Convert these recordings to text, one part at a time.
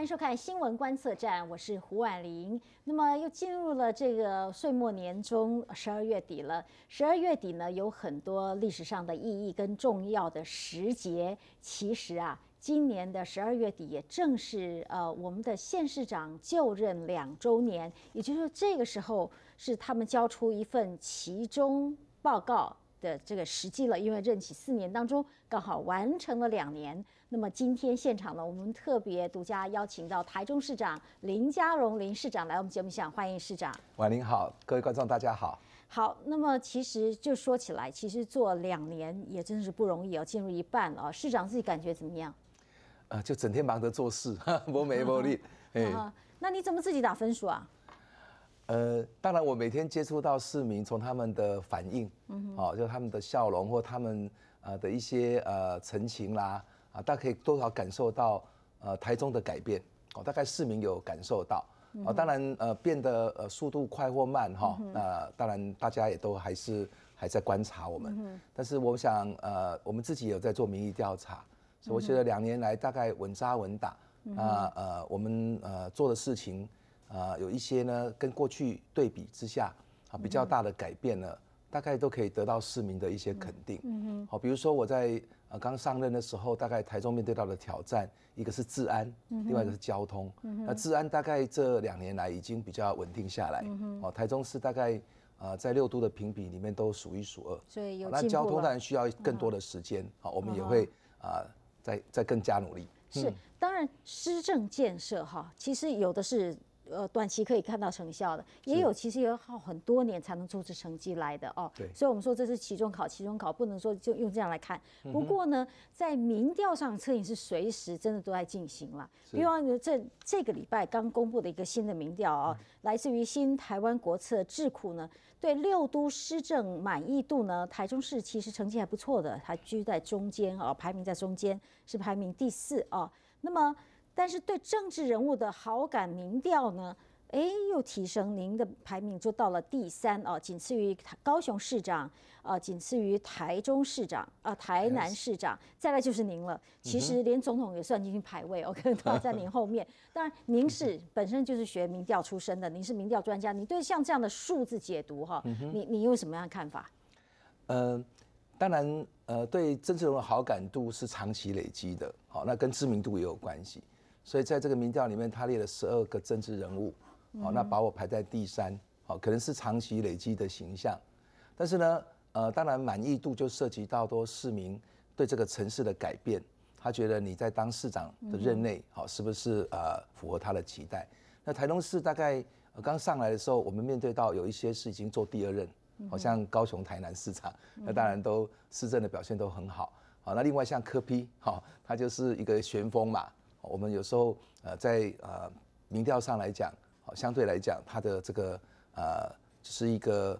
欢迎收看新闻观测站，我是胡婉玲。那么又进入了这个岁末年终，十二月底了。十二月底呢，有很多历史上的意义跟重要的时节。其实啊，今年的十二月底，也正是呃我们的县市长就任两周年，也就是说，这个时候是他们交出一份其中报告。的这个时机了，因为任期四年当中刚好完成了两年。那么今天现场呢，我们特别独家邀请到台中市长林佳荣林市长来我们节目现欢迎市长。晚您好，各位观众大家好。好，那么其实就说起来，其实做两年也真是不容易哦，进入一半了啊。市长自己感觉怎么样？呃，就整天忙着做事，磨眉磨 力。哎，那你怎么自己打分数啊？呃，当然，我每天接触到市民，从他们的反应，嗯，好，就他们的笑容或他们呃的一些呃神情啦，啊，大家可以多少感受到呃台中的改变，哦，大概市民有感受到，啊，当然呃变得呃速度快或慢哈，那当然大家也都还是还在观察我们，但是我想呃我们自己有在做民意调查，所以我觉得两年来大概稳扎稳打，那呃我们呃做的事情。啊，有一些呢，跟过去对比之下，啊，比较大的改变了，大概都可以得到市民的一些肯定。嗯好，比如说我在啊刚上任的时候，大概台中面对到的挑战，一个是治安，另外一个是交通。嗯那治安大概这两年来已经比较稳定下来。嗯哦，台中市大概在六都的评比里面都数一数二。所以有。那交通当然需要更多的时间。哦，我们也会啊再再更加努力。是，当然施政建设哈，其实有的是。呃，短期可以看到成效的，也有其实要耗很多年才能做出成绩来的哦。对，所以我们说这是期中考，期中考不能说就用这样来看。不过呢，在民调上测验是随时真的都在进行了。比方这这个礼拜刚公布的一个新的民调啊，来自于新台湾国策智库呢，对六都施政满意度呢，台中市其实成绩还不错的，还居在中间哦，排名在中间是排名第四哦。那么。但是对政治人物的好感民调呢，哎，又提升，您的排名就到了第三哦，仅次于高雄市长，呃，仅次于台中市长，啊，台南市长，再来就是您了。其实连总统也算进去排位，OK，都在您后面。当然，您是本身就是学民调出身的，您是民调专家，您对像这样的数字解读哈，你你有什么样的看法？呃，当然，呃，对曾志荣的好感度是长期累积的，好，那跟知名度也有关系。所以在这个民调里面，他列了十二个政治人物，好，那把我排在第三，好，可能是长期累积的形象。但是呢，呃，当然满意度就涉及到多市民对这个城市的改变，他觉得你在当市长的任内，好，是不是呃符合他的期待？那台东市大概刚上来的时候，我们面对到有一些是已经做第二任，好像高雄、台南市长，那当然都市政的表现都很好。好，那另外像柯批，好，他就是一个旋风嘛。我们有时候呃在呃民调上来讲，相对来讲他的这个呃是一个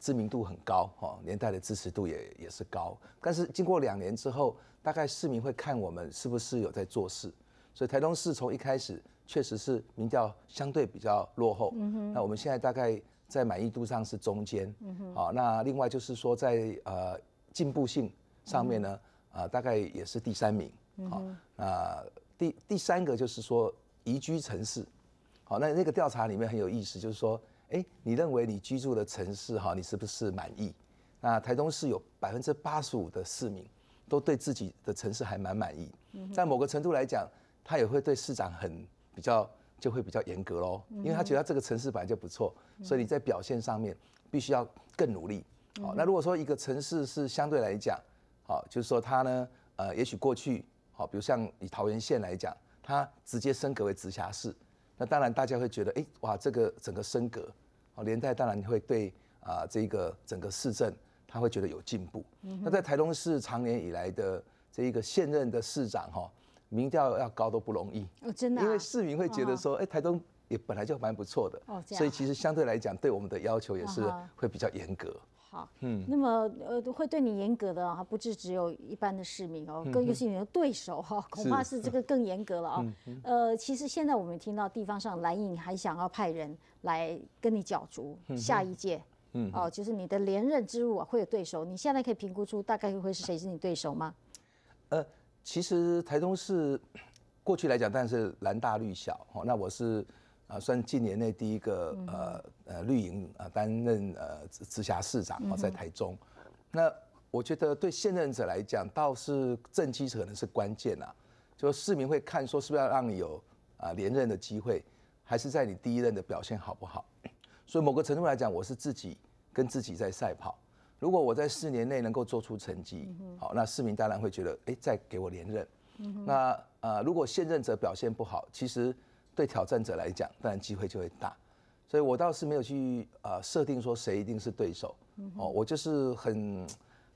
知名度很高，哈，年代的支持度也也是高。但是经过两年之后，大概市民会看我们是不是有在做事。所以台东市从一开始确实是民调相对比较落后。嗯那我们现在大概在满意度上是中间。嗯好，那另外就是说在呃进步性上面呢，啊大概也是第三名。嗯那第第三个就是说宜居城市，好，那那个调查里面很有意思，就是说，哎，你认为你居住的城市哈，你是不是满意？那台东市有百分之八十五的市民都对自己的城市还蛮满意。嗯。在某个程度来讲，他也会对市长很比较就会比较严格喽，因为他觉得这个城市本来就不错，所以你在表现上面必须要更努力。好，那如果说一个城市是相对来讲，好，就是说他呢，呃，也许过去。好，比如像以桃园县来讲，它直接升格为直辖市，那当然大家会觉得，哎，哇，这个整个升格，哦，连带当然会对啊，这个整个市政，他会觉得有进步。那在台东市常年以来的这一个现任的市长哈，民调要高都不容易，哦，真的，因为市民会觉得说，哎，台东也本来就蛮不错的，哦，所以其实相对来讲，对我们的要求也是会比较严格。嗯，那么呃，会对你严格的啊，不只只有一般的市民哦，更又是你的对手哈，恐怕是这个更严格了啊。呃，其实现在我们听到地方上蓝营还想要派人来跟你角逐下一届，哦，就是你的连任之路啊，会有对手。你现在可以评估出大概会是谁是你对手吗？呃，其实台中市过去来讲，但是蓝大绿小哦，那我是。啊，算近年内第一个呃呃绿营啊担任呃直直辖市长啊，在台中。那我觉得对现任者来讲，倒是政期可能是关键啊，就市民会看说是不是要让你有啊连任的机会，还是在你第一任的表现好不好？所以某个程度来讲，我是自己跟自己在赛跑。如果我在四年内能够做出成绩，好，那市民当然会觉得哎再给我连任。那呃，如果现任者表现不好，其实。对挑战者来讲，当然机会就会大，所以我倒是没有去啊设定说谁一定是对手，哦，我就是很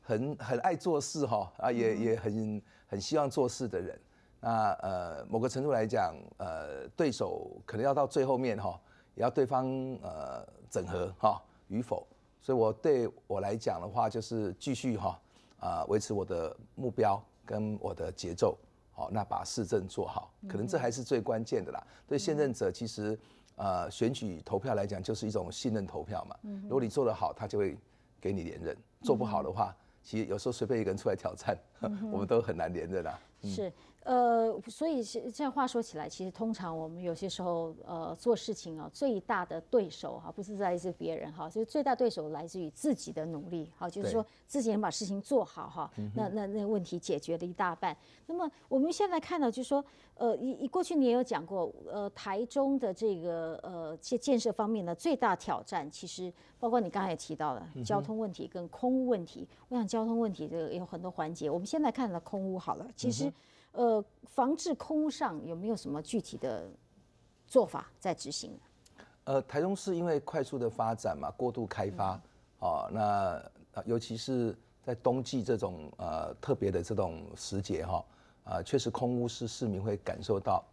很很爱做事哈啊，也也很很希望做事的人，那呃某个程度来讲，呃对手可能要到最后面哈，也要对方呃整合哈与否，所以我对我来讲的话，就是继续哈啊维持我的目标跟我的节奏。好，那把市政做好，可能这还是最关键的啦。对现任者，其实，呃，选举投票来讲，就是一种信任投票嘛。如果你做得好，他就会给你连任；做不好的话，其实有时候随便一个人出来挑战。我们都很难连着的。是，呃，所以是这样话说起来，其实通常我们有些时候，呃，做事情啊，最大的对手哈，不是来自别人哈，所以最大对手来自于自己的努力哈，就是说自己把事情做好哈，那那那问题解决了一大半。那么我们现在看到，就是说，呃，一过去你也有讲过，呃，台中的这个呃建建设方面的最大挑战，其实包括你刚才也提到了交通问题跟空污问题。我想交通问题这个有很多环节，我们。先来看了空屋好了，其实，呃，防治空屋上有没有什么具体的做法在执行？呃，台中市因为快速的发展嘛，过度开发，哦，那尤其是在冬季这种呃特别的这种时节哈，啊，确实空屋是市民会感受到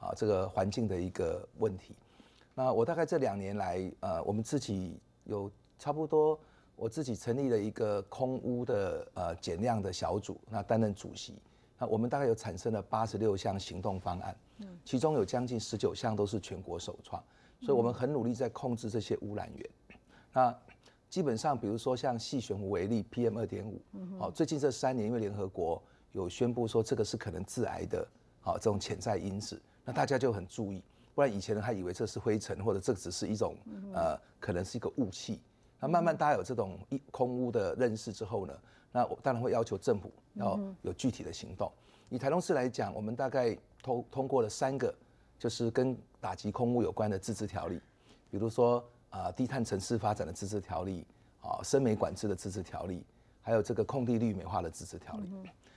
啊这个环境的一个问题。那我大概这两年来，呃，我们自己有差不多。我自己成立了一个空污的呃减量的小组，那担任主席，那我们大概有产生了八十六项行动方案，其中有将近十九项都是全国首创，所以我们很努力在控制这些污染源。那基本上，比如说像细悬浮为例，PM 二点五，哦，最近这三年因为联合国有宣布说这个是可能致癌的，好，这种潜在因子，那大家就很注意，不然以前人还以为这是灰尘或者这只是一种呃可能是一个雾气。那慢慢大家有这种一空屋的认识之后呢，那我当然会要求政府要有具体的行动。以台中市来讲，我们大概通通过了三个，就是跟打击空屋有关的自治条例，比如说啊低碳城市发展的自治条例啊，生煤管制的自治条例，还有这个空地绿美化的自治条例。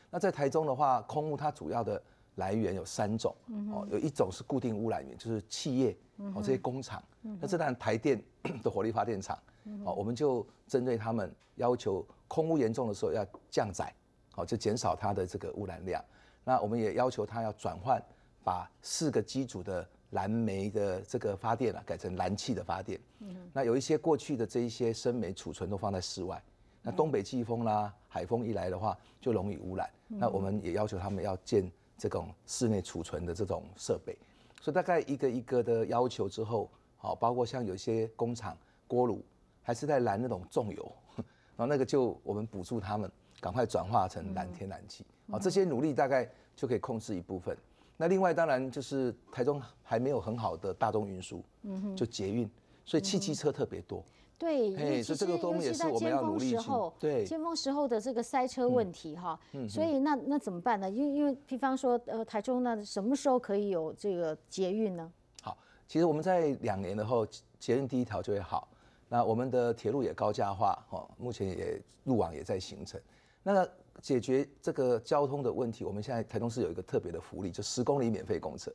那在台中的话，空屋它主要的来源有三种，哦有一种是固定污染源，就是企业，哦这些工厂，那当然台电 的火力发电厂。哦，我们就针对他们要求，空污严重的时候要降载，好，就减少它的这个污染量。那我们也要求它要转换，把四个机组的燃煤的这个发电啊，改成燃气的发电。嗯。那有一些过去的这一些生煤储存都放在室外，那东北季风啦、海风一来的话，就容易污染。那我们也要求他们要建这种室内储存的这种设备。所以大概一个一个的要求之后，好，包括像有些工厂锅炉。还是在拦那种重油，然后那个就我们补助他们赶快转化成蓝天然气，啊，这些努力大概就可以控制一部分。那另外当然就是台中还没有很好的大众运输，嗯哼，就捷运，所以汽机车特别多，对，所以这个都也是我们要努力。对，尖峰时候的这个塞车问题哈，所以那那怎么办呢？因为因为比方说呃台中那什么时候可以有这个捷运呢？好，其实我们在两年的后捷运第一条就会好。那我们的铁路也高价化，哈，目前也路网也在形成。那解决这个交通的问题，我们现在台中市有一个特别的福利，就十公里免费公车。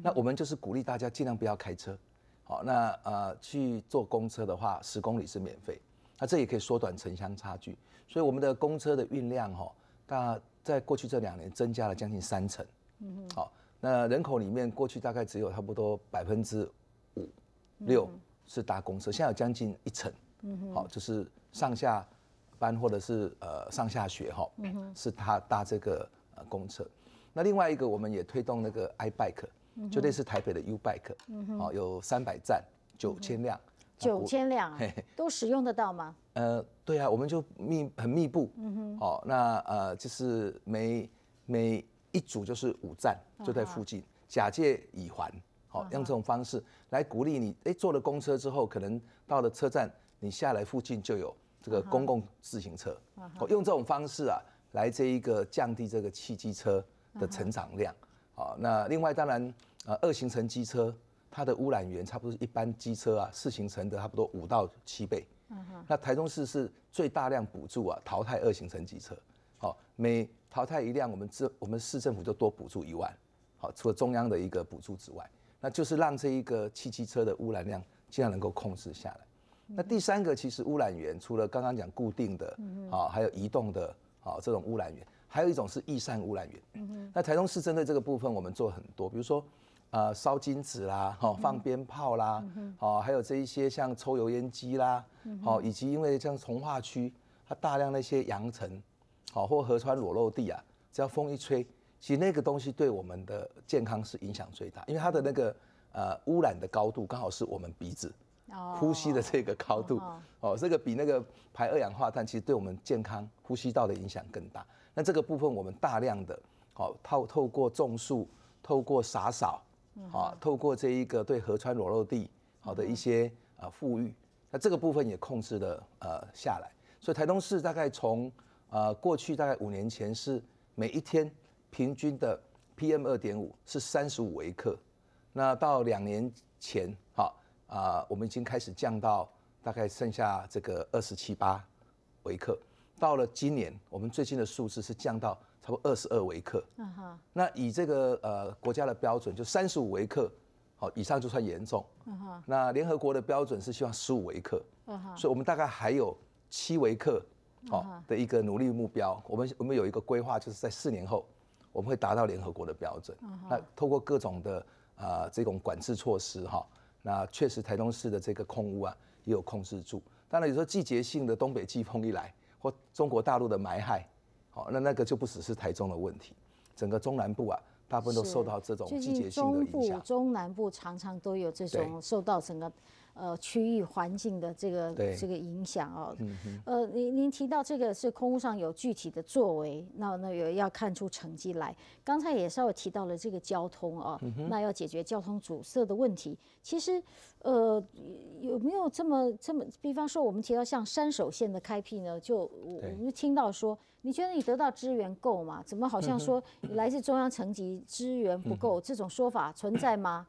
那我们就是鼓励大家尽量不要开车，好，那呃去坐公车的话，十公里是免费。那这也可以缩短城乡差距，所以我们的公车的运量，哈，那在过去这两年增加了将近三成。嗯，好，那人口里面过去大概只有差不多百分之五六。是搭公车，现在有将近一层，好，就是上下班或者是呃上下学哈，是他搭这个呃公车。那另外一个我们也推动那个 i bike，就类似台北的 u bike，好，有三百站，九千辆，九千辆，都使用得到吗？呃，对啊，我们就密很密布，好，那呃就是每每一组就是五站就在附近，假借以还。好，用这种方式来鼓励你。哎，坐了公车之后，可能到了车站，你下来附近就有这个公共自行车。哦，用这种方式啊，来这一个降低这个汽机车的成长量。好，那另外当然，呃，二行程机车它的污染源差不多是一般机车啊四行程的差不多五到七倍。那台中市是最大量补助啊，淘汰二行程机车。好，每淘汰一辆，我们政我们市政府就多补助一万。好，除了中央的一个补助之外。那就是让这一个汽机车的污染量尽量能够控制下来。那第三个其实污染源除了刚刚讲固定的，啊，还有移动的，啊这种污染源，还有一种是易散污染源。那台中市针对这个部分，我们做很多，比如说，呃烧金子啦，哈放鞭炮啦，好还有这一些像抽油烟机啦，好以及因为像从化区它大量那些扬尘，好或河川裸露地啊，只要风一吹。其实那个东西对我们的健康是影响最大，因为它的那个呃污染的高度刚好是我们鼻子，呼吸的这个高度，哦，这个比那个排二氧化碳其实对我们健康呼吸道的影响更大。那这个部分我们大量的哦透透过种树，透过洒扫，啊，透过这一个对河川裸露地好的一些啊富裕，那这个部分也控制了呃下来。所以台东市大概从呃过去大概五年前是每一天。平均的 PM 二点五是三十五微克，那到两年前，哈，啊，我们已经开始降到大概剩下这个二十七八微克。到了今年，我们最近的数字是降到差不多二十二微克。啊哈。那以这个呃国家的标准，就三十五微克，好以上就算严重。啊哈。那联合国的标准是希望十五微克。啊哈。所以我们大概还有七微克，好的一个努力目标。我们我们有一个规划，就是在四年后。我们会达到联合国的标准。那透过各种的啊这种管制措施哈，那确实台中市的这个空污啊也有控制住。当然有时候季节性的东北季风一来，或中国大陆的霾害，好，那那个就不只是台中的问题，整个中南部啊大部分都受到这种季节性的影响。中南部常常都有这种受到整个。呃，区域环境的这个这个影响啊，呃，您您提到这个是空上有具体的作为，那那也要看出成绩来。刚才也稍微提到了这个交通哦，那要解决交通阻塞的问题。其实，呃，有没有这么这么？比方说，我们提到像山手线的开辟呢，就我们听到说，你觉得你得到资源够吗？怎么好像说来自中央层级资源不够，这种说法存在吗？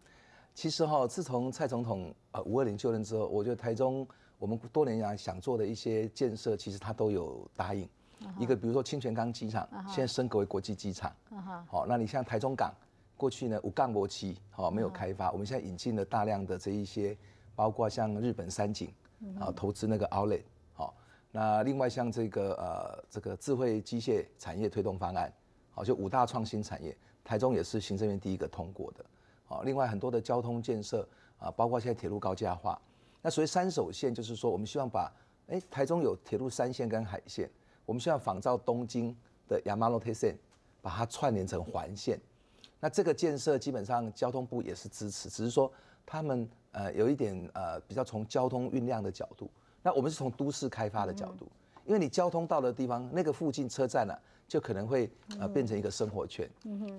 其实哈，自从蔡总统呃五二零就任之后，我觉得台中我们多年来想做的一些建设，其实他都有答应。一个比如说清泉港机场，现在升格为国际机场。好，那你像台中港，过去呢五杠国期好没有开发，我们现在引进了大量的这一些，包括像日本三井啊投资那个奥莱，好，那另外像这个呃这个智慧机械产业推动方案，好就五大创新产业，台中也是行政院第一个通过的。好，另外很多的交通建设啊，包括现在铁路高架化，那所以三手线就是说，我们希望把，哎，台中有铁路三线跟海线，我们需要仿照东京的 Yamanote 线，把它串联成环线。那这个建设基本上交通部也是支持，只是说他们呃有一点呃比较从交通运量的角度，那我们是从都市开发的角度，因为你交通到的地方，那个附近车站呢，就可能会呃变成一个生活圈，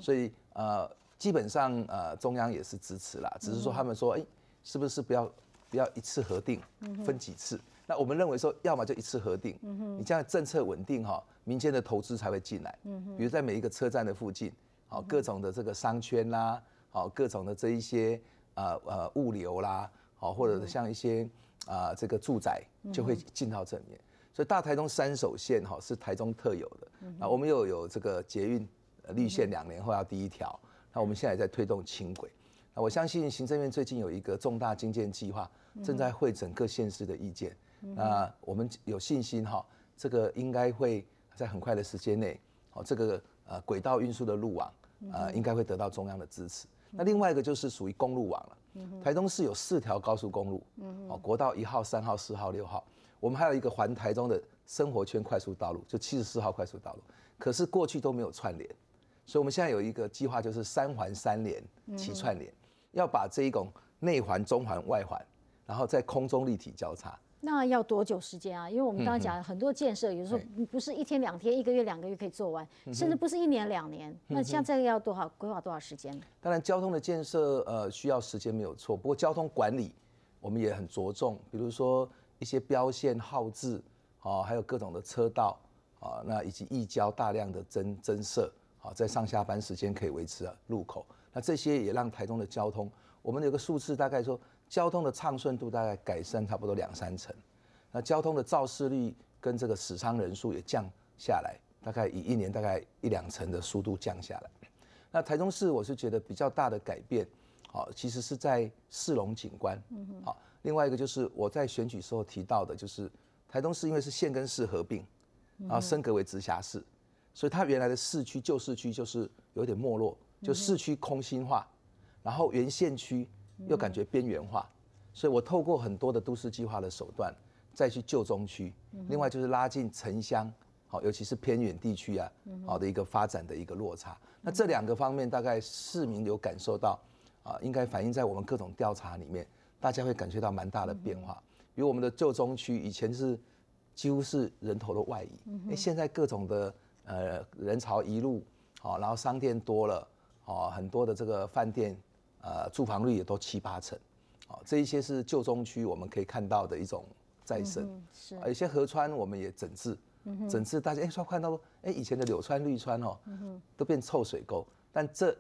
所以呃。基本上，呃，中央也是支持啦，只是说他们说，哎，是不是不要不要一次核定，分几次？那我们认为说，要么就一次核定，你这样政策稳定哈，民间的投资才会进来。比如在每一个车站的附近，好各种的这个商圈啦，好各种的这一些呃物流啦，好或者像一些啊这个住宅就会进到这里面。所以大台中三手线哈是台中特有的，啊，我们又有这个捷运绿线，两年后要第一条。那我们现在在推动轻轨，那我相信行政院最近有一个重大建建计划，正在会整个县市的意见，啊，我们有信心哈，这个应该会在很快的时间内，哦，这个呃轨道运输的路网，呃，应该会得到中央的支持。那另外一个就是属于公路网了，台中市有四条高速公路，哦，国道一号、三号、四号、六号，我们还有一个环台中的生活圈快速道路，就七十四号快速道路，可是过去都没有串联。所以，我们现在有一个计划，就是三环三联齐串联，要把这一种内环、中环、外环，然后在空中立体交叉。那要多久时间啊？因为我们刚刚讲了很多建设，有时候不是一天两天、一个月两个月可以做完，甚至不是一年两年。那像这个要多少规划多少时间？当然，交通的建设呃需要时间没有错，不过交通管理我们也很着重，比如说一些标线、号字啊，还有各种的车道啊，那以及易交大量的增增设。啊，在上下班时间可以维持路口，那这些也让台东的交通，我们有个数字，大概说交通的畅顺度大概改善差不多两三成，那交通的肇事率跟这个死伤人数也降下来，大概以一年大概一两成的速度降下来。那台中市我是觉得比较大的改变，好，其实是在市容景观，好，另外一个就是我在选举时候提到的，就是台中市因为是县跟市合并，然后升格为直辖市。所以它原来的市区旧市区就是有点没落，就市区空心化，然后原县区又感觉边缘化，所以我透过很多的都市计划的手段再去旧中区，另外就是拉近城乡，好尤其是偏远地区啊，好的一个发展的一个落差。那这两个方面大概市民有感受到，啊应该反映在我们各种调查里面，大家会感觉到蛮大的变化。比如我们的旧中区以前是几乎是人头的外移，哎现在各种的呃，人潮一路好，然后商店多了，哦，很多的这个饭店，呃，住房率也都七八成，哦，这一些是旧中区我们可以看到的一种再生，是，一些河川我们也整治，整治大家哎，说看到哎，以前的柳川、绿川哦，都变臭水沟，但这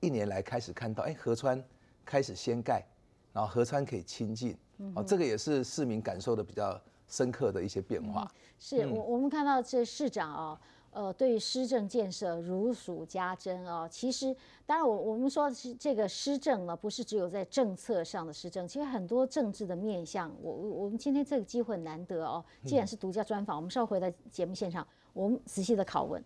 一年来开始看到哎，河川开始掀盖，然后河川可以清净，哦，这个也是市民感受的比较深刻的一些变化。是，我我们看到这市长啊。呃，对于施政建设如数家珍哦。其实，当然我我们说的是这个施政呢，不是只有在政策上的施政，其实很多政治的面向。我我我们今天这个机会难得哦，既然是独家专访，我们稍后回到节目现场，我们仔细的拷问。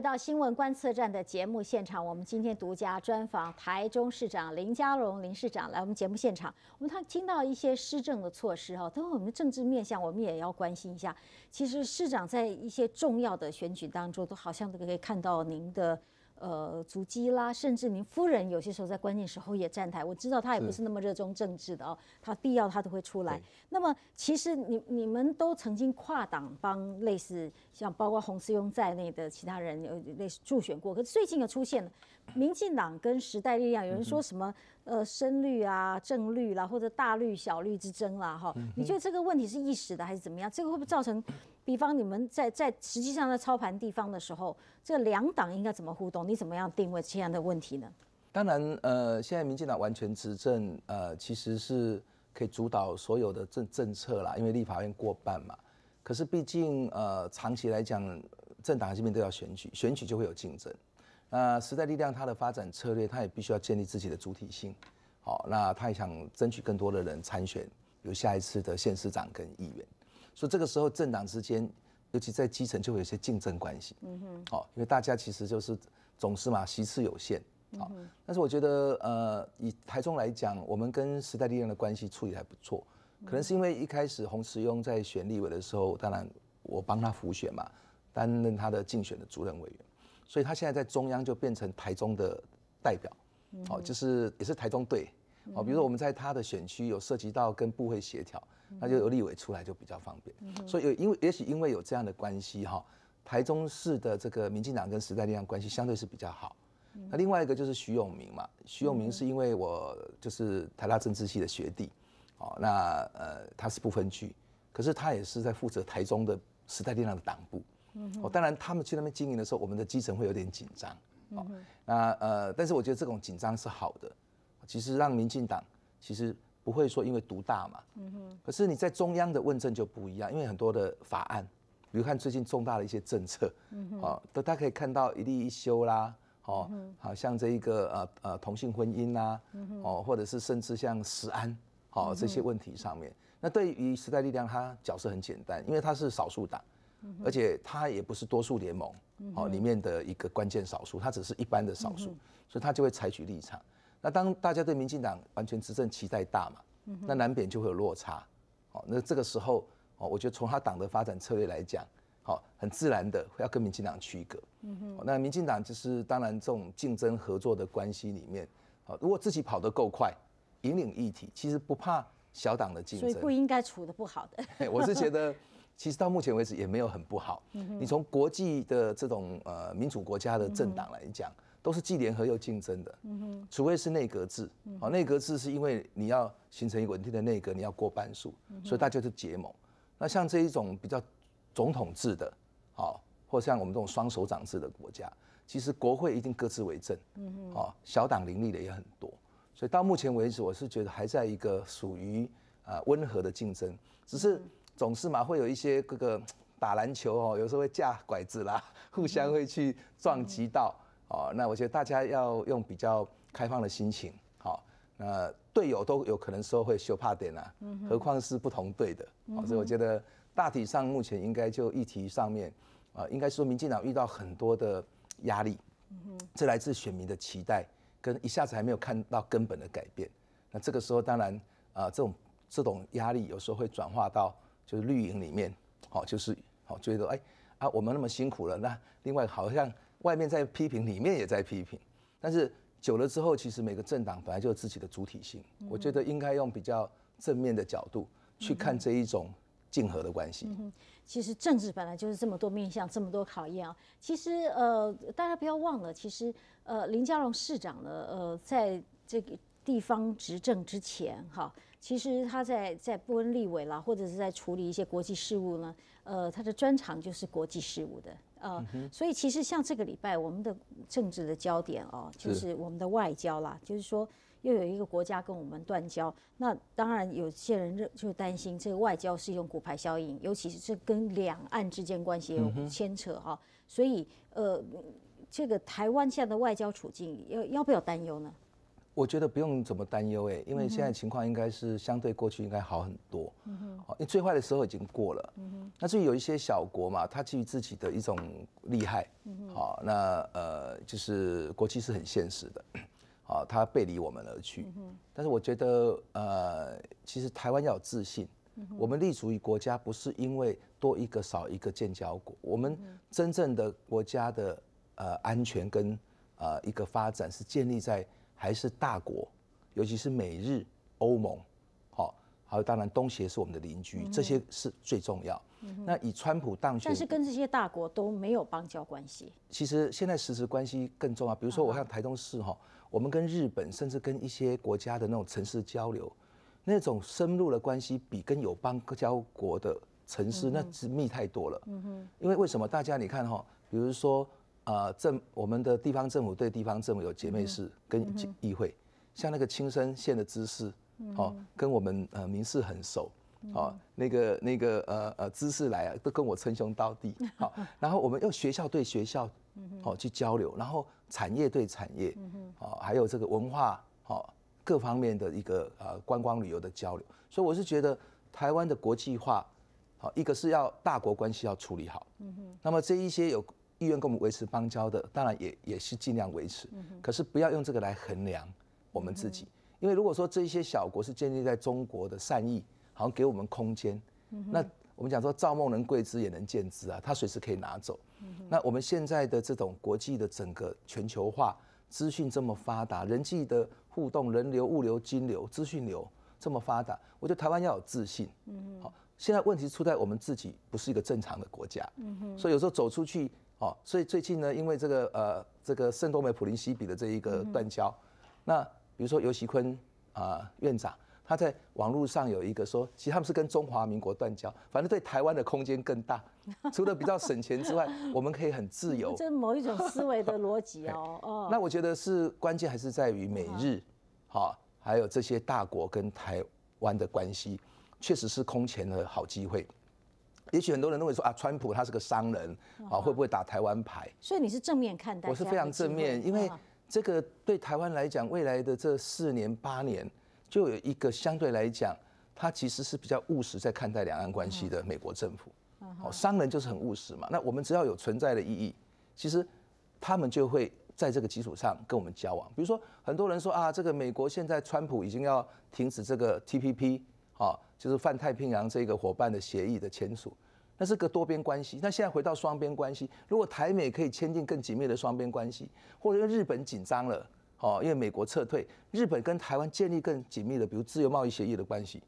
到新闻观测站的节目现场，我们今天独家专访台中市长林佳荣林市长来我们节目现场。我们他听到一些施政的措施哈，当我们的政治面向我们也要关心一下。其实市长在一些重要的选举当中，都好像都可以看到您的。呃，足迹啦，甚至您夫人有些时候在关键时候也站台。我知道她也不是那么热衷政治的哦，她必要她都会出来。那么其实你你们都曾经跨党帮，类似像包括洪思庸在内的其他人有类似助选过。可是最近又出现民进党跟时代力量，有人说什么呃深绿啊、正绿啦，或者大绿小绿之争啦，哈？你觉得这个问题是一时的还是怎么样？这个会不会造成？比方你们在在实际上在操盘地方的时候，这两党应该怎么互动？你怎么样定位现在的问题呢？当然，呃，现在民进党完全执政，呃，其实是可以主导所有的政政策啦，因为立法院过半嘛。可是毕竟，呃，长期来讲，政党这边都要选举，选举就会有竞争。那时代力量它的发展策略，它也必须要建立自己的主体性。好，那他也想争取更多的人参选，有下一次的县市长跟议员。所以这个时候政党之间，尤其在基层就会有些竞争关系。嗯哼，哦，因为大家其实就是总是嘛席次有限。好，但是我觉得呃以台中来讲，我们跟时代力量的关系处理还不错。可能是因为一开始洪慈庸在选立委的时候，当然我帮他辅选嘛，担任他的竞选的主任委员，所以他现在在中央就变成台中的代表。哦，就是也是台中队。好，比如说我们在他的选区有涉及到跟部会协调，那就由立委出来就比较方便。所以，因为也许因为有这样的关系哈，台中市的这个民进党跟时代力量关系相对是比较好。那另外一个就是徐永明嘛，徐永明是因为我就是台大政治系的学弟，哦，那呃他是不分区，可是他也是在负责台中的时代力量的党部。哦，当然他们去那边经营的时候，我们的基层会有点紧张。哦，那呃，但是我觉得这种紧张是好的。其实让民进党其实不会说因为独大嘛，可是你在中央的问政就不一样，因为很多的法案，比如看最近重大的一些政策，啊，都大家可以看到一例一休啦，好，好像这一个呃呃同性婚姻嗯、哦，或者是甚至像食安，哦这些问题上面，那对于时代力量，它角色很简单，因为它是少数党，而且它也不是多数联盟，哦里面的一个关键少数，它只是一般的少数，所以它就会采取立场。那当大家对民进党完全执政期待大嘛，那难免就会有落差。哦，那这个时候哦，我觉得从他党的发展策略来讲，好，很自然的要跟民进党区隔。嗯那民进党就是当然这种竞争合作的关系里面，好，如果自己跑得够快，引领议题，其实不怕小党的竞争。所以不应该处得不好的。我是觉得，其实到目前为止也没有很不好。你从国际的这种呃民主国家的政党来讲。都是既联合又竞争的，除非是内阁制，好，内阁制是因为你要形成一个稳定的内阁，你要过半数，所以大家就结盟。那像这一种比较总统制的，好，或像我们这种双首长制的国家，其实国会一定各自为政，哦，小党林立的也很多，所以到目前为止，我是觉得还在一个属于啊温和的竞争，只是总是嘛会有一些各个 打篮球哦，有时候会架拐子啦，互相会去撞击到。哦，那我觉得大家要用比较开放的心情，好，那队友都有可能说会羞怕点啊，何况是不同队的，所以我觉得大体上目前应该就议题上面，啊，应该说民进党遇到很多的压力，这来自选民的期待，跟一下子还没有看到根本的改变，那这个时候当然啊，这种这种压力有时候会转化到就是绿营里面，好，就是好觉得哎啊我们那么辛苦了，那另外好像。外面在批评，里面也在批评。但是久了之后，其实每个政党本来就有自己的主体性。我觉得应该用比较正面的角度去看这一种竞合的关系。其实政治本来就是这么多面向，这么多考验啊。其实呃，大家不要忘了，其实呃，林佳荣市长呢，呃，在这个地方执政之前哈，其实他在在布恩利委啦，或者是在处理一些国际事务呢，呃，他的专长就是国际事务的。呃，所以其实像这个礼拜，我们的政治的焦点哦，就是我们的外交啦，就是说又有一个国家跟我们断交，那当然有些人就担心这个外交是一种骨牌效应，尤其是这跟两岸之间关系有牵扯哈，所以呃，这个台湾现在的外交处境要要不要担忧呢？我觉得不用怎么担忧哎，因为现在情况应该是相对过去应该好很多。嗯哼，好，因为最坏的时候已经过了。嗯哼，那至于有一些小国嘛，它基于自己的一种厉害，好，那呃就是国际是很现实的，好，它背离我们而去。嗯哼，但是我觉得呃，其实台湾要有自信，我们立足于国家不是因为多一个少一个建交国，我们真正的国家的呃安全跟呃一个发展是建立在。还是大国，尤其是美日、欧盟，好，还有当然东协是我们的邻居，这些是最重要。那以川普当选，但是跟这些大国都没有邦交关系。其实现在实质关系更重要，比如说我看台东市哈，我们跟日本甚至跟一些国家的那种城市交流，那种深入的关系比跟有邦交国的城市那密太多了。嗯哼，因为为什么大家你看哈，比如说。呃政我们的地方政府对地方政府有姐妹市跟议会，像那个青森县的知事，哦，跟我们呃民视很熟，哦，那个那个呃呃知事来啊都跟我称兄道弟，好，然后我们用学校对学校，好去交流，然后产业对产业，好还有这个文化，好各方面的一个呃观光旅游的交流，所以我是觉得台湾的国际化，好一个是要大国关系要处理好，嗯那么这一些有。意愿跟我们维持邦交的，当然也也是尽量维持，可是不要用这个来衡量我们自己，因为如果说这些小国是建立在中国的善意，好像给我们空间，那我们讲说“造梦能贵之也能见之啊”，他随时可以拿走。那我们现在的这种国际的整个全球化，资讯这么发达，人际的互动、人流、物流、金流、资讯流这么发达，我觉得台湾要有自信。好，现在问题出在我们自己不是一个正常的国家，所以有时候走出去。哦，所以最近呢，因为这个呃，这个圣多美普林西比的这一个断交，那比如说尤熙坤啊院长，他在网络上有一个说，其实他们是跟中华民国断交，反正对台湾的空间更大，除了比较省钱之外，我们可以很自由，这某一种思维的逻辑 哦。哦，那我觉得是关键还是在于美日，好，还有这些大国跟台湾的关系，确实是空前的好机会。也许很多人都会说啊，川普他是个商人，啊会不会打台湾牌？所以你是正面看待？我是非常正面，因为这个对台湾来讲，未来的这四年八年，就有一个相对来讲，他其实是比较务实在看待两岸关系的美国政府。哦，商人就是很务实嘛。那我们只要有存在的意义，其实他们就会在这个基础上跟我们交往。比如说，很多人说啊，这个美国现在川普已经要停止这个 T P P。啊，就是泛太平洋这个伙伴的协议的签署，那是个多边关系。那现在回到双边关系，如果台美可以签订更紧密的双边关系，或者因为日本紧张了，哦，因为美国撤退，日本跟台湾建立更紧密的，比如自由贸易协议的关系，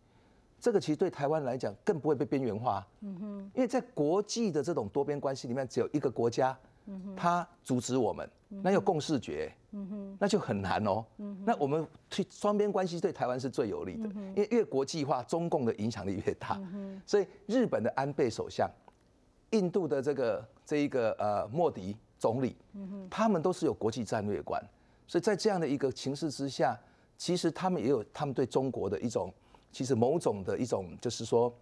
这个其实对台湾来讲更不会被边缘化。嗯哼，因为在国际的这种多边关系里面，只有一个国家。他阻止我们，那要共视觉，那就很难哦。那我们对双边关系对台湾是最有利的，因为越国际化，中共的影响力越大。所以日本的安倍首相、印度的这个这一个呃莫迪总理，他们都是有国际战略观。所以在这样的一个情势之下，其实他们也有他们对中国的一种，其实某种的一种，就是说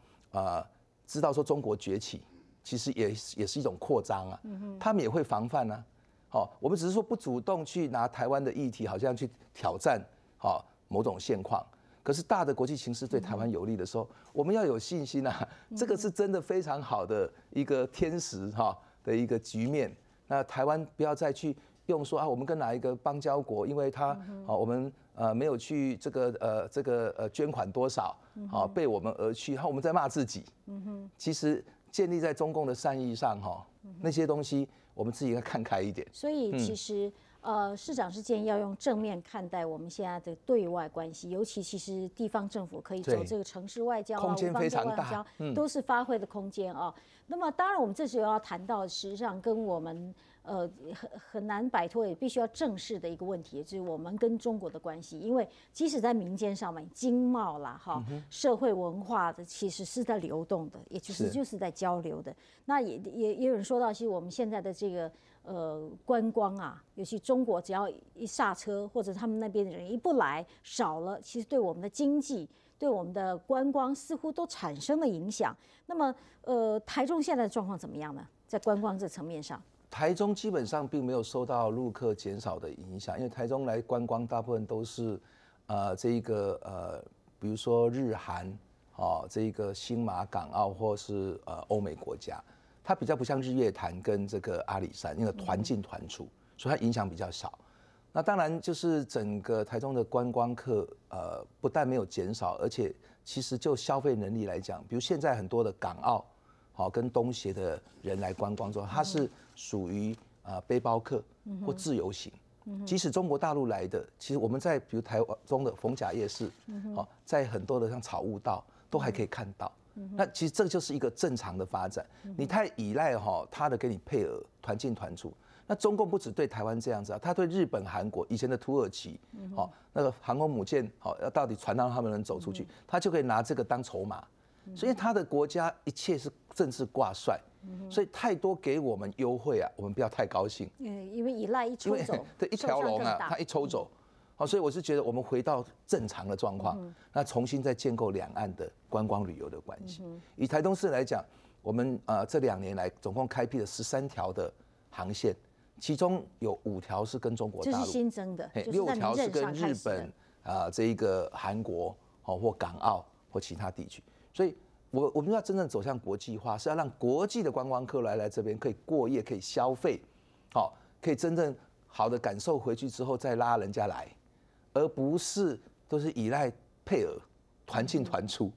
知道说中国崛起。其实也也是一种扩张啊，他们也会防范啊。好，我们只是说不主动去拿台湾的议题，好像去挑战好某种现况。可是大的国际形势对台湾有利的时候，我们要有信心啊。这个是真的非常好的一个天时哈的一个局面。那台湾不要再去用说啊，我们跟哪一个邦交国，因为他好，我们呃没有去这个呃这个呃捐款多少，好被我们而去，然后我们在骂自己。嗯哼，其实。建立在中共的善意上，哈，那些东西我们自己应该看开一点。所以其实，呃，市长是建议要用正面看待我们现在的对外关系，尤其其实地方政府可以走这个城市外交啊、间非常大，都是发挥的空间啊。那么当然，我们这时候要谈到，实际上跟我们。呃，很很难摆脱，也必须要正视的一个问题，就是我们跟中国的关系。因为即使在民间上面，经贸啦，哈，社会文化的，其实是在流动的，也就是就是在交流的。那也也也有人说到，其实我们现在的这个呃观光啊，尤其中国只要一刹车，或者他们那边的人一不来少了，其实对我们的经济，对我们的观光似乎都产生了影响。那么，呃，台中现在的状况怎么样呢？在观光这层面上？台中基本上并没有受到陆客减少的影响，因为台中来观光大部分都是，呃，这一个呃，比如说日韩，哦，这一个新马港澳或是呃欧美国家，它比较不像日月潭跟这个阿里山，因为团进团出，所以它影响比较少。那当然就是整个台中的观光客，呃，不但没有减少，而且其实就消费能力来讲，比如现在很多的港澳。好，跟东协的人来观光后，他是属于啊背包客或自由行。即使中国大陆来的，其实我们在比如台湾中的逢甲夜市，好，在很多的像草悟道都还可以看到。那其实这就是一个正常的发展。你太依赖哈他的给你配额团进团出，那中共不止对台湾这样子啊，他对日本、韩国、以前的土耳其，好那个航空母舰，好要到底船让他们能走出去，他就可以拿这个当筹码。所以他的国家一切是政治挂帅，所以太多给我们优惠啊，我们不要太高兴。嗯，因为依赖一抽走，对一条龙啊，他一抽走，好，所以我是觉得我们回到正常的状况，那重新再建构两岸的观光旅游的关系。以台东市来讲，我们啊这两年来总共开辟了十三条的航线，其中有五条是跟中国大陆新增的，六条是跟日本啊这一个韩国或港澳或其他地区。所以，我我们要真正走向国际化，是要让国际的观光客来来这边，可以过夜，可以消费，好，可以真正好的感受回去之后再拉人家来，而不是都是依赖配额，团进团出，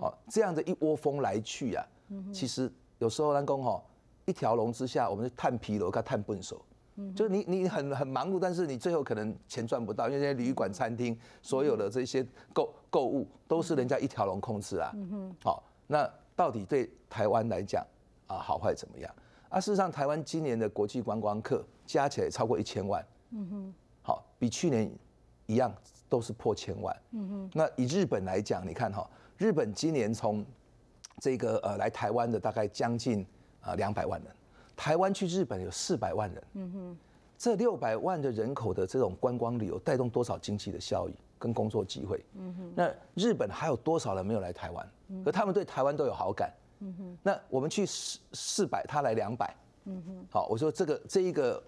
哦，这样的一窝蜂来去呀，其实有时候南公哈，一条龙之下，我们是探皮楼，跟探笨手。就是你你很很忙碌，但是你最后可能钱赚不到，因为那些旅馆、餐厅所有的这些购购物都是人家一条龙控制啊。嗯好，那到底对台湾来讲啊，好坏怎么样？啊，事实上，台湾今年的国际观光客加起来超过一千万。嗯哼，好，比去年一样都是破千万。嗯哼，那以日本来讲，你看哈，日本今年从这个呃来台湾的大概将近啊两百万人。台湾去日本有四百万人，嗯哼，这六百万的人口的这种观光旅游带动多少经济的效益跟工作机会，嗯哼，那日本还有多少人没有来台湾？嗯可他们对台湾都有好感，嗯哼，那我们去四四百，他来两百，嗯哼，好，我说这个这一个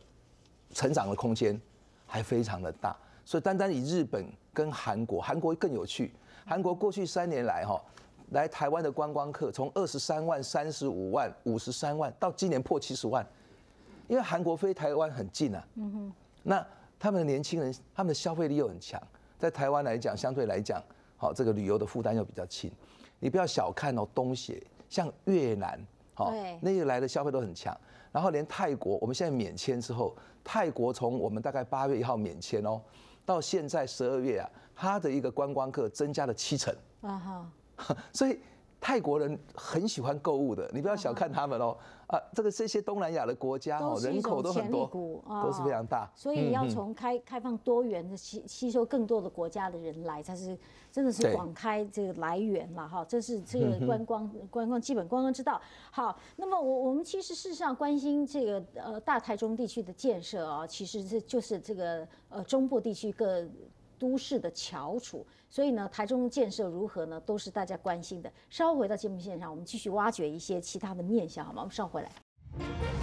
成长的空间还非常的大，所以单单以日本跟韩国，韩国更有趣，韩国过去三年来哈。来台湾的观光客从二十三万、三十五万、五十三万到今年破七十万，因为韩国飞台湾很近啊，那他们的年轻人他们的消费力又很强，在台湾来讲相对来讲，好这个旅游的负担又比较轻，你不要小看哦，东西像越南，好，那些来的消费都很强，然后连泰国，我们现在免签之后，泰国从我们大概八月一号免签哦，到现在十二月啊，它的一个观光客增加了七成啊哈。所以泰国人很喜欢购物的，你不要小看他们哦。啊，这个这些东南亚的国家，人口都很多，都是非常大。所以要从开开放多元的吸吸收更多的国家的人来，才是真的是广开这个来源嘛。哈，这是这个观光观光基本观光之道。好，那么我我们其实事实上关心这个呃大台中地区的建设啊，其实是就是这个呃中部地区各。都市的翘楚，所以呢，台中建设如何呢？都是大家关心的。稍后回到节目现场，我们继续挖掘一些其他的面向，好吗？我们稍回来。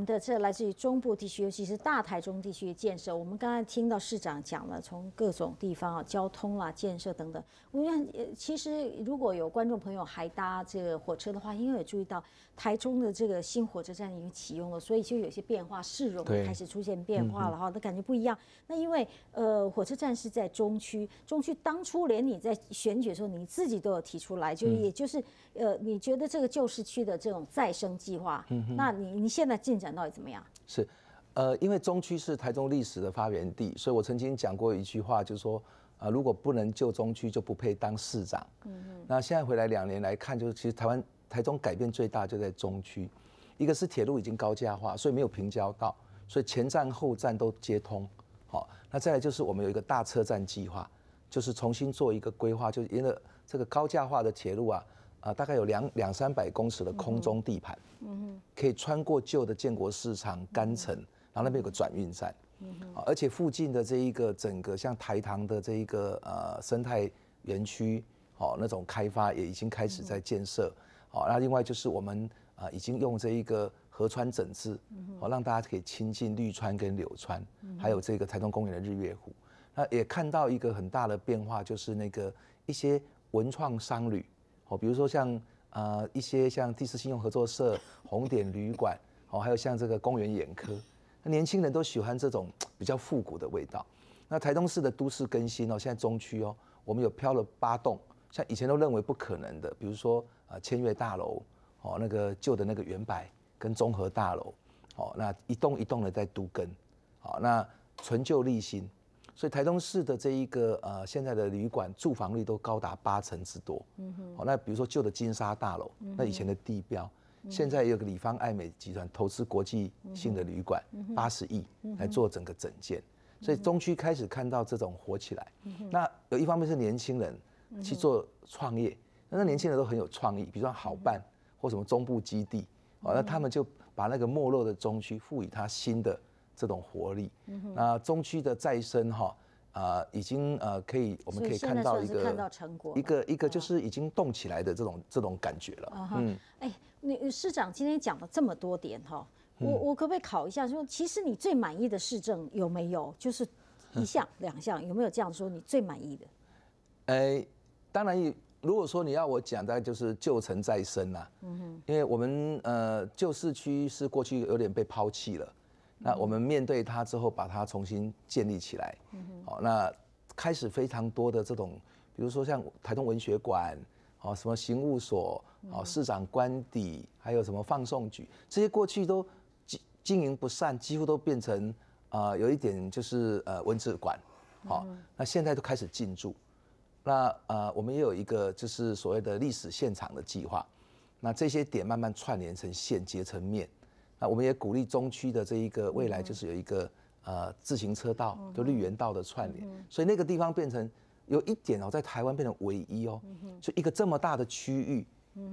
们的这来自于中部地区，尤其是大台中地区的建设。我们刚才听到市长讲了，从各种地方啊、交通啦、建设等等。我们其实如果有观众朋友还搭这个火车的话，应该也注意到。台中的这个新火车站已经启用了，所以就有些变化，市容开始出现变化了哈，那感觉不一样。那因为呃，火车站是在中区，中区当初连你在选举的时候你自己都有提出来，就也就是呃，你觉得这个旧市区的这种再生计划，那你你现在进展到底怎么样？是，呃，因为中区是台中历史的发源地，所以我曾经讲过一句话，就是说啊，如果不能救中区，就不配当市长。嗯嗯。那现在回来两年来看，就是其实台湾。台中改变最大就在中区，一个是铁路已经高架化，所以没有平交道，所以前站后站都接通。好，那再来就是我们有一个大车站计划，就是重新做一个规划，就是因为这个高架化的铁路啊，啊大概有两两三百公尺的空中地盘，嗯哼，可以穿过旧的建国市场、干城，然后那边有个转运站，嗯哼，而且附近的这一个整个像台糖的这一个呃生态园区，好那种开发也已经开始在建设。好，那另外就是我们啊，已经用这一个河川整治，好让大家可以亲近绿川跟柳川，还有这个台东公园的日月湖。那也看到一个很大的变化，就是那个一些文创商旅，好，比如说像呃一些像第四信用合作社、红点旅馆，哦，还有像这个公园眼科，那年轻人都喜欢这种比较复古的味道。那台东市的都市更新哦，现在中区哦，我们有飘了八栋。像以前都认为不可能的，比如说呃，千悦大楼，哦，那个旧的那个原柏跟综合大楼，哦，那一栋一栋的在都跟，好，那存旧立新，所以台中市的这一个呃，现在的旅馆住房率都高达八成之多。嗯哼。哦那比如说旧的金沙大楼，那以前的地标，现在有个李方爱美集团投资国际性的旅馆，八十亿来做整个整建，所以中区开始看到这种火起来。嗯哼。那有一方面是年轻人。去做创业，那那年轻人都很有创意，比如说好办或什么中部基地，哦，那他们就把那个没落的中区赋予它新的这种活力。那中区的再生哈啊，已经呃可以，我们可以看到一个一个一个就是已经动起来的这种这种感觉了。嗯，哎，你市长今天讲了这么多点哈，我我可不可以考一下说，其实你最满意的市政有没有？就是一项两项有没有这样说你最满意的？哎。当然，如果说你要我讲，大概就是旧城再生呐。嗯哼，因为我们呃旧市区是过去有点被抛弃了，那我们面对它之后，把它重新建立起来。嗯哼，好，那开始非常多的这种，比如说像台东文学馆，哦什么刑务所，哦市长官邸，还有什么放送局，这些过去都经经营不善，几乎都变成啊有一点就是呃文字馆，好，那现在都开始进驻。那呃，我们也有一个就是所谓的历史现场的计划，那这些点慢慢串联成线，结成面。那我们也鼓励中区的这一个未来就是有一个呃自行车道，就绿园道的串联，所以那个地方变成有一点哦，在台湾变成唯一哦，就一个这么大的区域，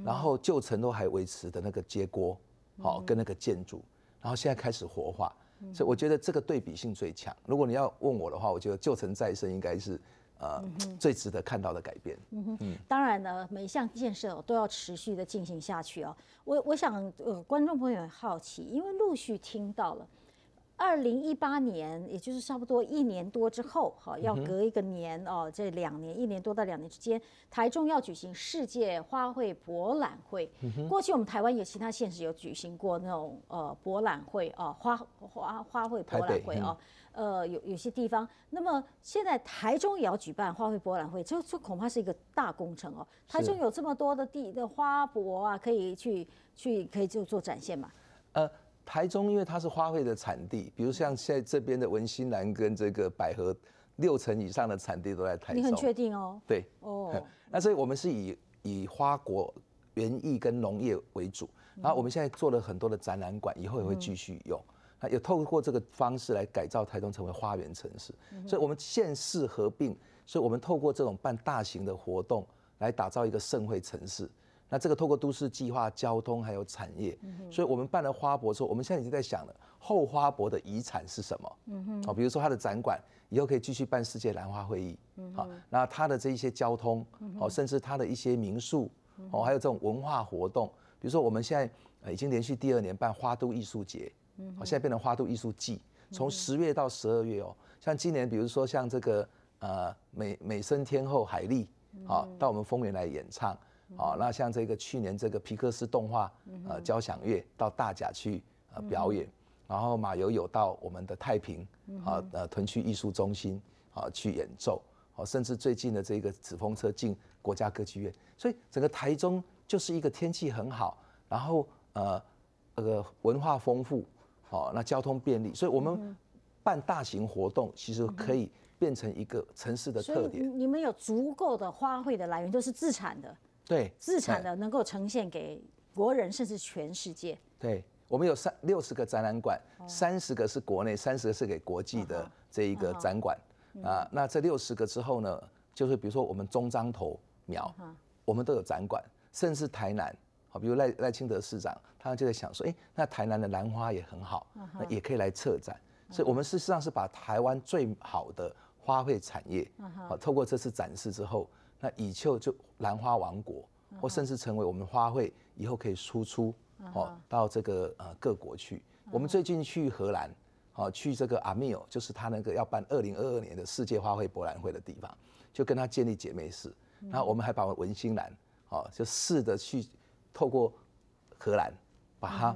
然后旧城都还维持的那个街锅，好跟那个建筑，然后现在开始活化，所以我觉得这个对比性最强。如果你要问我的话，我觉得旧城再生应该是。呃，最值得看到的改变。嗯哼，当然呢，每一项建设都要持续的进行下去哦。我我想，呃，观众朋友很好奇，因为陆续听到了，二零一八年，也就是差不多一年多之后，哈，要隔一个年哦，这两年一年多到两年之间，台中要举行世界花卉博览会。过去我们台湾有其他县市有举行过那种呃博览会哦，花花花卉博览会哦。呃，有有些地方，那么现在台中也要举办花卉博览会，这这恐怕是一个大工程哦。台中有这么多的地的花博啊，可以去去可以就做展现嘛？呃，台中因为它是花卉的产地，比如像现在这边的文心兰跟这个百合，六成以上的产地都在台中。你很确定哦？对，哦，那所以我们是以以花果园艺跟农业为主，然后我们现在做了很多的展览馆，以后也会继续用。啊，有透过这个方式来改造台中成为花园城市，所以我们县市合并，所以我们透过这种办大型的活动来打造一个盛会城市。那这个透过都市计划、交通还有产业，所以我们办了花博之后，我们现在已经在想了后花博的遗产是什么？哦，比如说它的展馆以后可以继续办世界兰花会议，好，那它的这一些交通，哦，甚至它的一些民宿，哦，还有这种文化活动，比如说我们现在已经连续第二年办花都艺术节。好，现在变成花都艺术季，从十月到十二月哦。像今年，比如说像这个呃美美声天后海莉，哦，到我们丰原来演唱，哦，那像这个去年这个皮克斯动画呃交响乐到大甲去呃表演，然后马友友到我们的太平啊呃屯区艺术中心啊去演奏，哦，甚至最近的这个紫风车进国家歌剧院，所以整个台中就是一个天气很好，然后呃那个文化丰富。好，那交通便利，所以我们办大型活动其实可以变成一个城市的特点。你们有足够的花卉的来源都是自产的，对，自产的能够呈现给国人甚至全世界。对我们有三六十个展览馆，三十个是国内，三十个是给国际的这一个展馆啊。那这六十个之后呢，就是比如说我们中彰头苗，我们都有展馆，甚至台南。比如赖赖清德市长，他就在想说，哎，那台南的兰花也很好，那也可以来策展。所以，我们事实上是把台湾最好的花卉产业，啊，透过这次展示之后，那以秀就兰花王国，或甚至成为我们花卉以后可以输出，哦，到这个呃各国去。我们最近去荷兰，哦，去这个阿密尔，就是他那个要办二零二二年的世界花卉博览会的地方，就跟他建立姐妹市。然后，我们还把文心兰，哦，就试着去。透过荷兰把它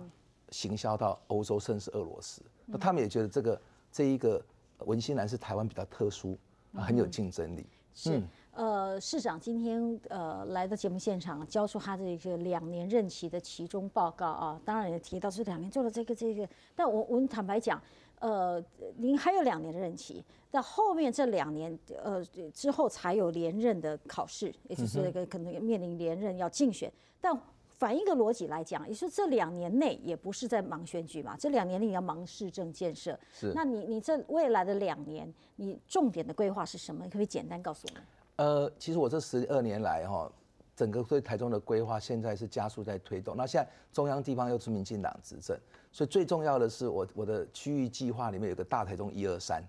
行销到欧洲，甚至是俄罗斯。那他们也觉得这个这一个文心兰是台湾比较特殊，很有竞争力。是呃，市长今天呃来到节目现场，交出他的一个两年任期的其中报告啊。当然也提到这两年做了这个这个。但我我们坦白讲，呃，您还有两年的任期，到后面这两年呃之后才有连任的考试，也就是可能面临连任要竞选，但。反一个逻辑来讲，你是这两年内也不是在忙选举嘛？这两年内你要忙市政建设，是？那你你这未来的两年，你重点的规划是什么？你可不可以简单告诉我们。呃，其实我这十二年来哈，整个对台中的规划现在是加速在推动。那现在中央地方又是民进党执政，所以最重要的是我我的区域计划里面有个大台中一二三，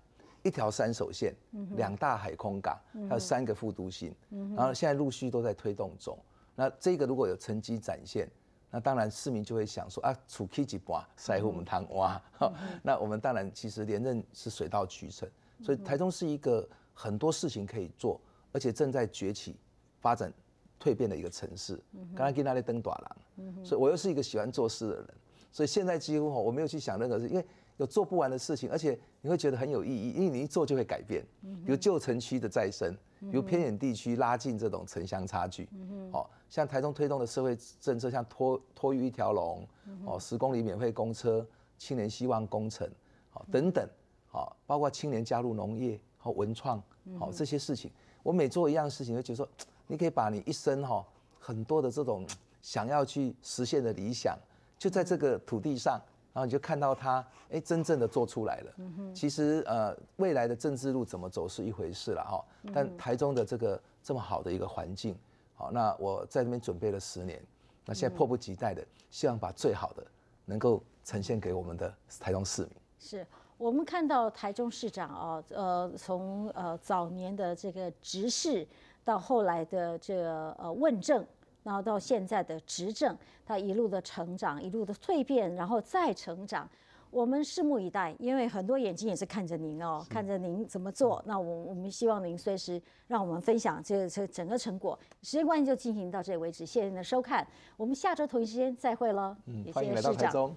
一条三手线，两大海空港，还有三个副都心，然后现在陆续都在推动中。那这个如果有成绩展现，那当然市民就会想说啊，楚 K 一半在乎我们台湾，那我们当然其实连任是水到渠成。所以台中是一个很多事情可以做，而且正在崛起、发展、蜕变的一个城市。刚刚跟他的登短廊，所以我又是一个喜欢做事的人。所以现在几乎哈，我没有去想任何事，因为。做不完的事情，而且你会觉得很有意义，因为你一做就会改变。比如旧城区的再生，比如偏远地区拉近这种城乡差距。嗯。哦，像台中推动的社会政策，像托托育一条龙，哦，十公里免费公车，青年希望工程，哦等等，哦，包括青年加入农业和文创，哦这些事情，我每做一样事情，就觉得说，你可以把你一生哈很多的这种想要去实现的理想，就在这个土地上。然后你就看到他，哎，真正的做出来了。其实，呃，未来的政治路怎么走是一回事了哈。但台中的这个这么好的一个环境，好，那我在这边准备了十年，那现在迫不及待的，希望把最好的能够呈现给我们的台中市民。是我们看到台中市长啊，呃，从呃早年的这个执事，到后来的这呃问政。然后到现在的执政，他一路的成长，一路的蜕变，然后再成长。我们拭目以待，因为很多眼睛也是看着您哦，看着您怎么做。那我我们希望您随时让我们分享这这整个成果。时间关系就进行到这里为止，谢谢您的收看，我们下周同一时间再会喽。嗯，欢迎来到台中。